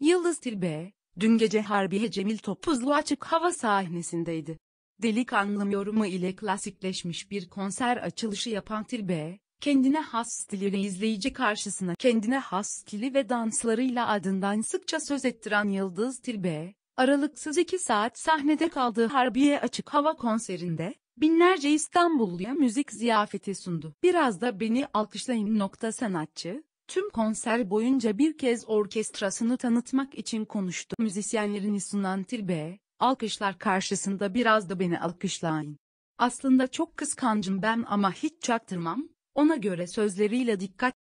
Yıldız Tilbe, dün gece Harbiye Cemil Topuzlu açık hava sahnesindeydi. Delikanlım yorumu ile klasikleşmiş bir konser açılışı yapan Tilbe, kendine has stiliyle izleyici karşısına kendine has stili ve danslarıyla adından sıkça söz ettiren Yıldız Tilbe, aralıksız iki saat sahnede kaldığı Harbiye Açık Hava konserinde, binlerce İstanbulluya müzik ziyafeti sundu. Biraz da beni alkışlayın nokta sanatçı, tüm konser boyunca bir kez orkestrasını tanıtmak için konuştu. Müzisyenlerini sunan Tilbe, alkışlar karşısında biraz da beni alkışlayın. Aslında çok kıskancım ben ama hiç çaktırmam, ona göre sözleriyle dikkat